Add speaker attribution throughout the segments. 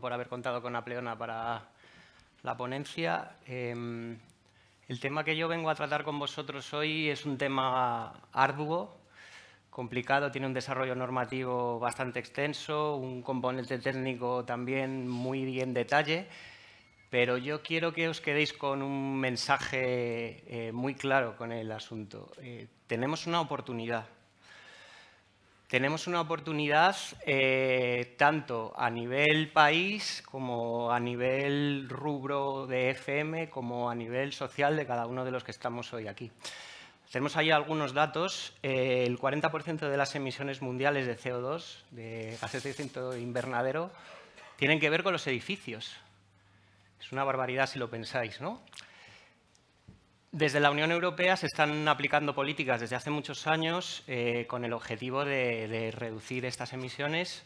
Speaker 1: por haber contado con Apleona para la ponencia. Em, el tema que yo vengo a tratar con vosotros hoy es un tema arduo, complicado, tiene un desarrollo normativo bastante extenso, un componente técnico también muy bien detalle, pero yo quiero que os quedéis con un mensaje eh, muy claro con el asunto. Eh, tenemos una oportunidad tenemos una oportunidad eh, tanto a nivel país como a nivel rubro de FM, como a nivel social de cada uno de los que estamos hoy aquí. Tenemos ahí algunos datos. Eh, el 40% de las emisiones mundiales de CO2, de gases de efecto invernadero, tienen que ver con los edificios. Es una barbaridad si lo pensáis, ¿no? Desde la Unión Europea se están aplicando políticas desde hace muchos años eh, con el objetivo de, reducir estas emisiones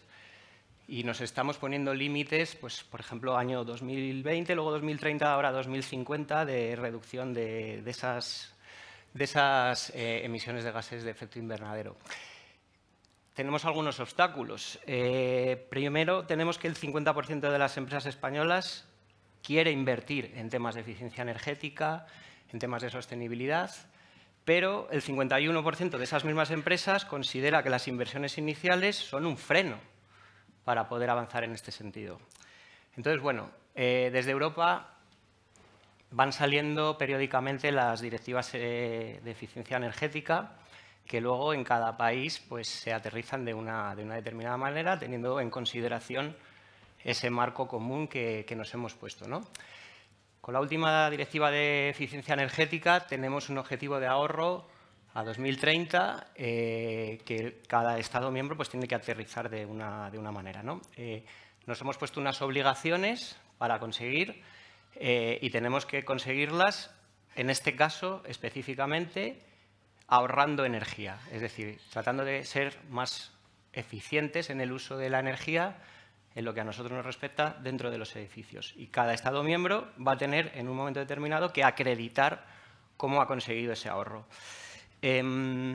Speaker 1: y nos estamos poniendo límites, pues, por ejemplo, año 2020, luego 2030, ahora 2050, de reducción de, esas, eh, emisiones de gases de efecto invernadero. Tenemos algunos obstáculos. Eh, primero, tenemos que el 50% de las empresas españolas quiere invertir en temas de eficiencia energética, en temas de sostenibilidad, pero el 51% de esas mismas empresas considera que las inversiones iniciales son un freno para poder avanzar en este sentido. Entonces, bueno, eh, desde Europa van saliendo periódicamente las directivas eh, de eficiencia energética que luego en cada país pues, se aterrizan de una, de una determinada manera, teniendo en consideración ese marco común que, nos hemos puesto. ¿no? Con la última directiva de eficiencia energética tenemos un objetivo de ahorro a 2030 eh, que cada Estado miembro pues, tiene que aterrizar de una, manera. ¿no? Eh, nos hemos puesto unas obligaciones para conseguir eh, y tenemos que conseguirlas, en este caso específicamente, ahorrando energía, es decir, tratando de ser más eficientes en el uso de la energía en lo que a nosotros nos respecta dentro de los edificios. Y cada Estado miembro va a tener en un momento determinado que acreditar cómo ha conseguido ese ahorro. Em,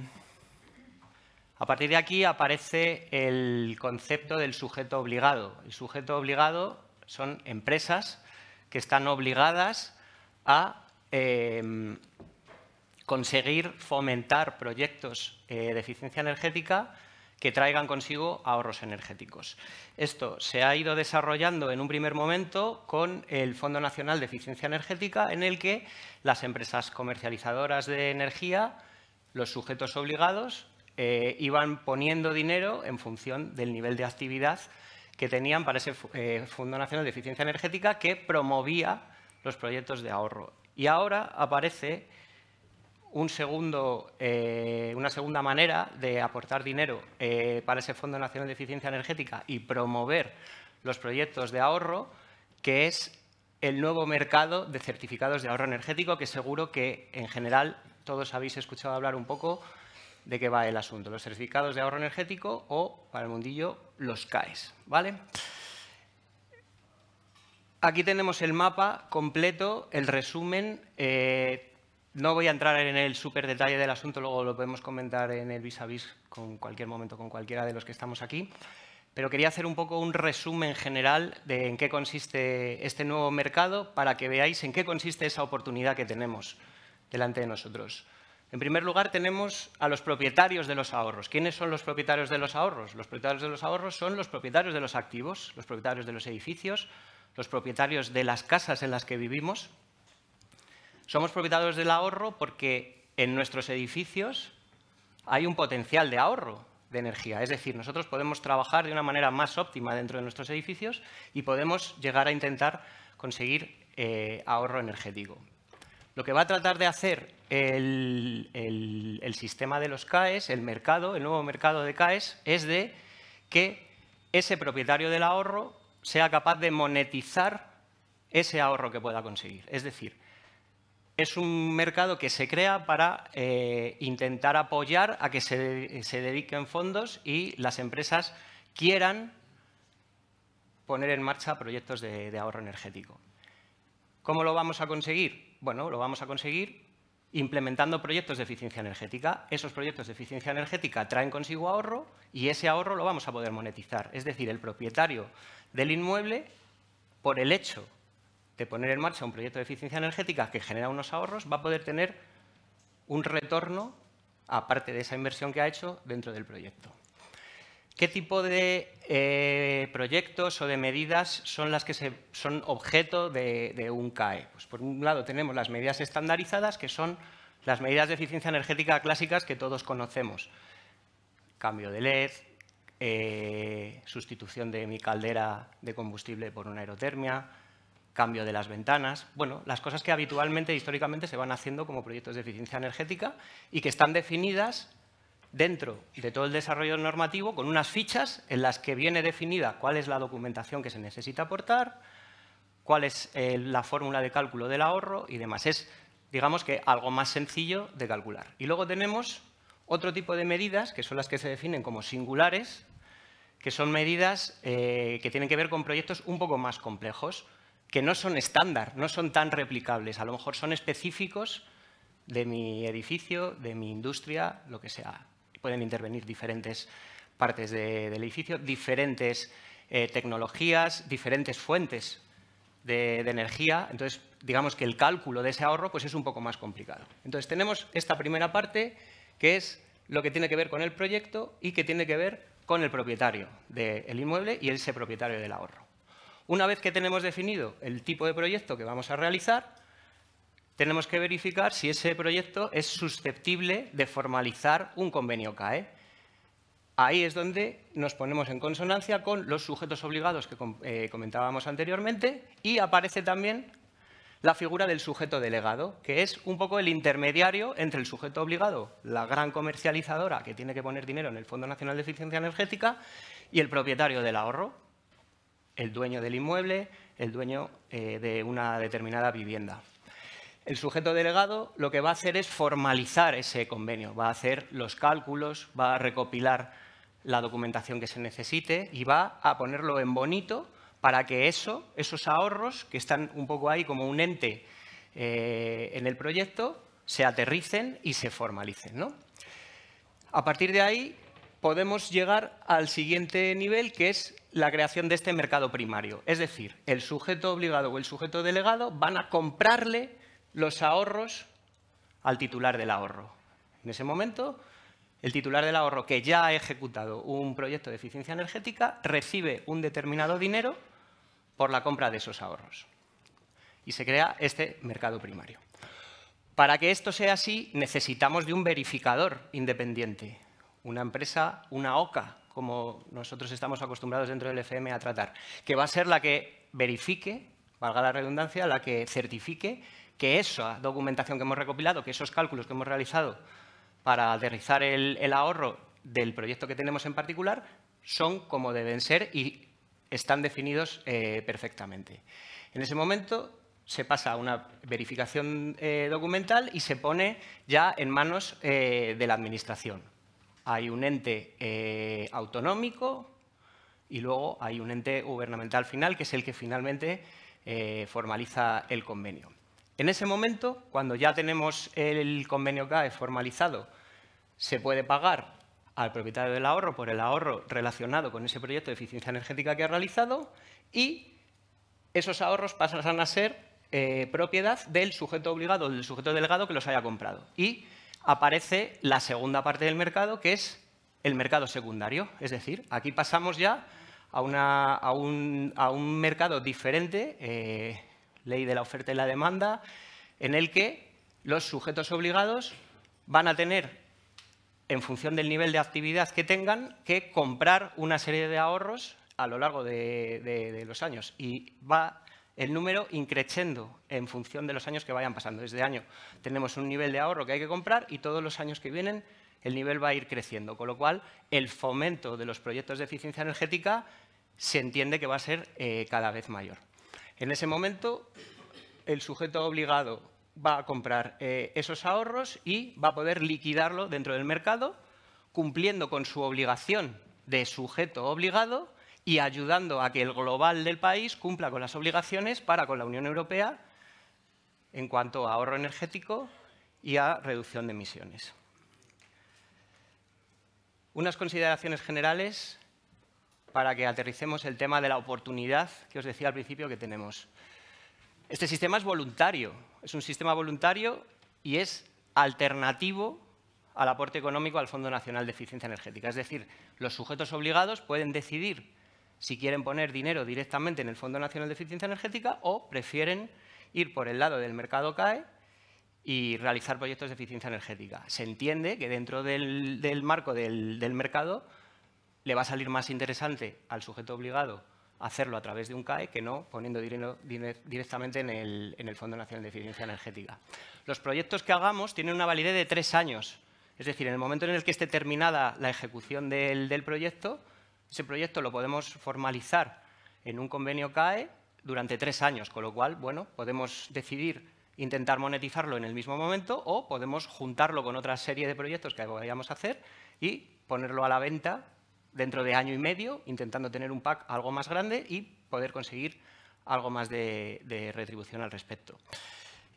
Speaker 1: a partir de aquí aparece el concepto del sujeto obligado. El sujeto obligado son empresas que están obligadas a em, conseguir fomentar proyectos eh, de eficiencia energética que traigan consigo ahorros energéticos. Esto se ha ido desarrollando en un primer momento con el Fondo Nacional de Eficiencia Energética, en el que las empresas comercializadoras de energía, los sujetos obligados, eh, iban poniendo dinero en función del nivel de actividad que tenían para ese eh, Fondo Nacional de Eficiencia Energética que promovía los proyectos de ahorro. Y ahora aparece eh, una segunda manera de aportar dinero eh, para ese Fondo Nacional de Eficiencia Energética y promover los proyectos de ahorro, que es el nuevo mercado de certificados de ahorro energético, que seguro que en general todos habéis escuchado hablar un poco de qué va el asunto, los certificados de ahorro energético o, para el mundillo, los CAES. ¿vale? Aquí tenemos el mapa completo, el resumen, eh, no voy a entrar en el súper detalle del asunto, luego lo podemos comentar en el vis a vis con cualquier momento, con cualquiera de los que estamos aquí. Pero quería hacer un poco un resumen general de en qué consiste este nuevo mercado para que veáis en qué consiste esa oportunidad que tenemos delante de nosotros. En primer lugar, tenemos a los propietarios de los ahorros. ¿Quiénes son los propietarios de los ahorros? Los propietarios de los ahorros son los propietarios de los activos, los propietarios de los edificios, los propietarios de las casas en las que vivimos, somos propietarios del ahorro porque en nuestros edificios hay un potencial de ahorro de energía. Es decir, nosotros podemos trabajar de una manera más óptima dentro de nuestros edificios y podemos llegar a intentar conseguir eh, ahorro energético. Lo que va a tratar de hacer el, el sistema de los CAES, el mercado, el nuevo mercado de CAES, es de que ese propietario del ahorro sea capaz de monetizar ese ahorro que pueda conseguir. Es decir, es un mercado que se crea para eh, intentar apoyar a que se, dediquen fondos y las empresas quieran poner en marcha proyectos de, ahorro energético. ¿Cómo lo vamos a conseguir? Bueno, lo vamos a conseguir implementando proyectos de eficiencia energética. Esos proyectos de eficiencia energética traen consigo ahorro y ese ahorro lo vamos a poder monetizar. Es decir, el propietario del inmueble, por el hecho de poner en marcha un proyecto de eficiencia energética que genera unos ahorros, va a poder tener un retorno aparte de esa inversión que ha hecho dentro del proyecto. ¿Qué tipo de eh, proyectos o de medidas son las que son objeto de, un CAE? Pues por un lado tenemos las medidas estandarizadas, que son las medidas de eficiencia energética clásicas que todos conocemos. Cambio de LED, eh, sustitución de mi caldera de combustible por una aerotermia, cambio de las ventanas, bueno, las cosas que habitualmente, históricamente, se van haciendo como proyectos de eficiencia energética y que están definidas dentro de todo el desarrollo normativo con unas fichas en las que viene definida cuál es la documentación que se necesita aportar, cuál es eh, la fórmula de cálculo del ahorro y demás. Es, digamos que, algo más sencillo de calcular. Y luego tenemos otro tipo de medidas, que son las que se definen como singulares, que son medidas eh, que tienen que ver con proyectos un poco más complejos que no son estándar, no son tan replicables. A lo mejor son específicos de mi edificio, de mi industria, lo que sea. Pueden intervenir diferentes partes del edificio, diferentes eh, tecnologías, diferentes fuentes de, de, energía. Entonces, digamos que el cálculo de ese ahorro pues, es un poco más complicado. Entonces, tenemos esta primera parte, que es lo que tiene que ver con el proyecto y que tiene que ver con el propietario del inmueble y ese propietario del ahorro. Una vez que tenemos definido el tipo de proyecto que vamos a realizar, tenemos que verificar si ese proyecto es susceptible de formalizar un convenio CAE. Ahí es donde nos ponemos en consonancia con los sujetos obligados que eh, comentábamos anteriormente y aparece también la figura del sujeto delegado, que es un poco el intermediario entre el sujeto obligado, la gran comercializadora que tiene que poner dinero en el Fondo Nacional de Eficiencia Energética y el propietario del ahorro el dueño del inmueble, el dueño eh, de una determinada vivienda. El sujeto delegado lo que va a hacer es formalizar ese convenio, va a hacer los cálculos, va a recopilar la documentación que se necesite y va a ponerlo en bonito para que eso, esos ahorros que están un poco ahí como un ente eh, en el proyecto se aterricen y se formalicen. A partir de ahí, podemos llegar al siguiente nivel, que es la creación de este mercado primario. Es decir, el sujeto obligado o el sujeto delegado van a comprarle los ahorros al titular del ahorro. En ese momento, el titular del ahorro que ya ha ejecutado un proyecto de eficiencia energética recibe un determinado dinero por la compra de esos ahorros. Y se crea este mercado primario. Para que esto sea así, necesitamos de un verificador independiente una empresa, una OCA, como nosotros estamos acostumbrados dentro del FM a tratar, que va a ser la que verifique, valga la redundancia, la que certifique que esa documentación que hemos recopilado, que esos cálculos que hemos realizado para aterrizar el, ahorro del proyecto que tenemos en particular, son como deben ser y están definidos eh, perfectamente. En ese momento se pasa a una verificación eh, documental y se pone ya en manos eh, de la Administración hay un ente eh, autonómico y luego hay un ente gubernamental final, que es el que finalmente eh, formaliza el convenio. En ese momento, cuando ya tenemos el convenio CAE formalizado, se puede pagar al propietario del ahorro por el ahorro relacionado con ese proyecto de eficiencia energética que ha realizado y esos ahorros pasarán a ser eh, propiedad del sujeto obligado del sujeto delegado que los haya comprado aparece la segunda parte del mercado, que es el mercado secundario. Es decir, aquí pasamos ya a, un, mercado diferente, eh, ley de la oferta y la demanda, en el que los sujetos obligados van a tener, en función del nivel de actividad que tengan, que comprar una serie de ahorros a lo largo de, los años. Y va el número increciendo en función de los años que vayan pasando. Desde año tenemos un nivel de ahorro que hay que comprar y todos los años que vienen el nivel va a ir creciendo, con lo cual el fomento de los proyectos de eficiencia energética se entiende que va a ser eh, cada vez mayor. En ese momento, el sujeto obligado va a comprar eh, esos ahorros y va a poder liquidarlo dentro del mercado, cumpliendo con su obligación de sujeto obligado y ayudando a que el global del país cumpla con las obligaciones para con la Unión Europea en cuanto a ahorro energético y a reducción de emisiones. Unas consideraciones generales para que aterricemos el tema de la oportunidad que os decía al principio que tenemos. Este sistema es voluntario, es un sistema voluntario y es alternativo al aporte económico al Fondo Nacional de Eficiencia Energética. Es decir, los sujetos obligados pueden decidir si quieren poner dinero directamente en el Fondo Nacional de Eficiencia Energética o prefieren ir por el lado del mercado CAE y realizar proyectos de eficiencia energética. Se entiende que dentro del, marco del, mercado le va a salir más interesante al sujeto obligado hacerlo a través de un CAE que no poniendo dinero directamente en el, Fondo Nacional de Eficiencia Energética. Los proyectos que hagamos tienen una validez de tres años. Es decir, en el momento en el que esté terminada la ejecución del proyecto, ese proyecto lo podemos formalizar en un convenio CAE durante tres años, con lo cual, bueno, podemos decidir intentar monetizarlo en el mismo momento o podemos juntarlo con otra serie de proyectos que vayamos a hacer y ponerlo a la venta dentro de año y medio, intentando tener un pack algo más grande y poder conseguir algo más de, retribución al respecto.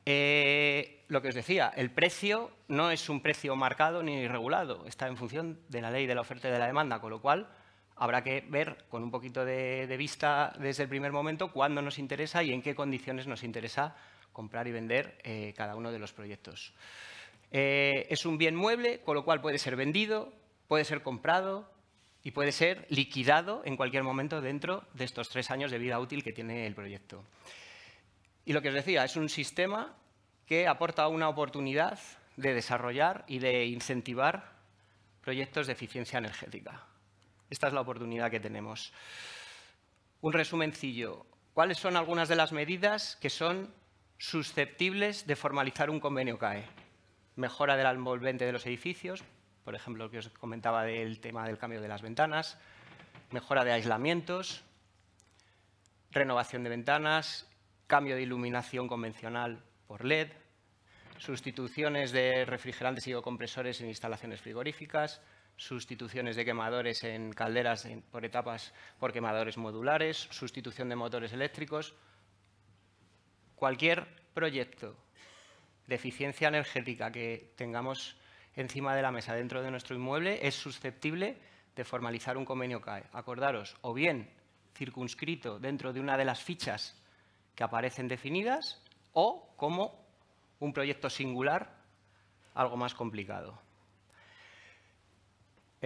Speaker 1: Eh, lo que os decía, el precio no es un precio marcado ni regulado, está en función de la ley de la oferta y de la demanda, con lo cual habrá que ver con un poquito de, vista desde el primer momento cuándo nos interesa y en qué condiciones nos interesa comprar y vender eh, cada uno de los proyectos. Eh, es un bien mueble, con lo cual puede ser vendido, puede ser comprado y puede ser liquidado en cualquier momento dentro de estos tres años de vida útil que tiene el proyecto. Y lo que os decía, es un sistema que aporta una oportunidad de desarrollar y de incentivar proyectos de eficiencia energética. Esta es la oportunidad que tenemos. Un resumencillo. ¿Cuáles son algunas de las medidas que son susceptibles de formalizar un convenio CAE? Mejora del envolvente de los edificios, por ejemplo, lo que os comentaba del tema del cambio de las ventanas, mejora de aislamientos, renovación de ventanas, cambio de iluminación convencional por LED, sustituciones de refrigerantes y compresores en instalaciones frigoríficas, sustituciones de quemadores en calderas por etapas por quemadores modulares, sustitución de motores eléctricos. Cualquier proyecto de eficiencia energética que tengamos encima de la mesa dentro de nuestro inmueble es susceptible de formalizar un convenio CAE. Acordaros, o bien circunscrito dentro de una de las fichas que aparecen definidas o como un proyecto singular, algo más complicado.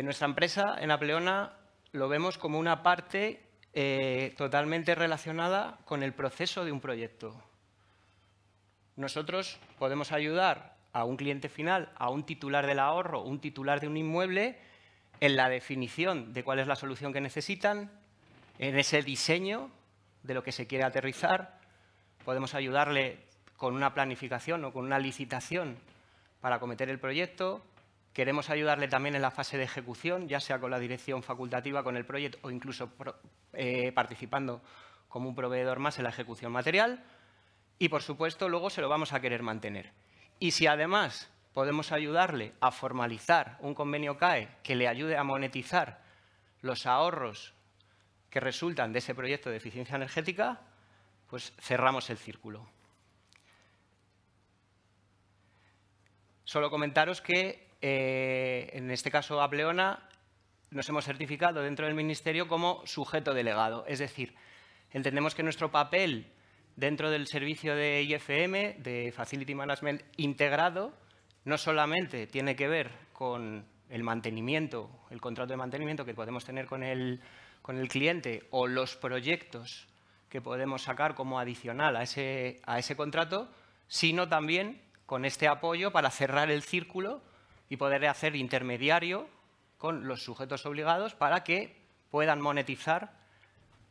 Speaker 1: En nuestra empresa, en Apleona, lo vemos como una parte eh, totalmente relacionada con el proceso de un proyecto. Nosotros podemos ayudar a un cliente final, a un titular del ahorro, un titular de un inmueble, en la definición de cuál es la solución que necesitan, en ese diseño de lo que se quiere aterrizar. Podemos ayudarle con una planificación o con una licitación para acometer el proyecto. Queremos ayudarle también en la fase de ejecución, ya sea con la dirección facultativa, con el proyecto o incluso eh, participando como un proveedor más en la ejecución material. Y, por supuesto, luego se lo vamos a querer mantener. Y si además podemos ayudarle a formalizar un convenio CAE que le ayude a monetizar los ahorros que resultan de ese proyecto de eficiencia energética, pues cerramos el círculo. Solo comentaros que eh, en este caso Apleona, nos hemos certificado dentro del Ministerio como sujeto delegado. Es decir, entendemos que nuestro papel dentro del servicio de IFM, de Facility Management integrado, no solamente tiene que ver con el mantenimiento, el contrato de mantenimiento que podemos tener con el, cliente o los proyectos que podemos sacar como adicional a a ese contrato, sino también con este apoyo para cerrar el círculo y poder hacer intermediario con los sujetos obligados para que puedan monetizar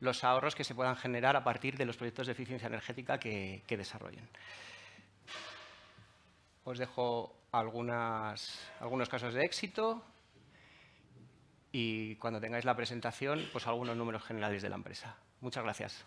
Speaker 1: los ahorros que se puedan generar a partir de los proyectos de eficiencia energética que, desarrollen. Os dejo algunas, algunos casos de éxito y cuando tengáis la presentación, pues algunos números generales de la empresa. Muchas gracias.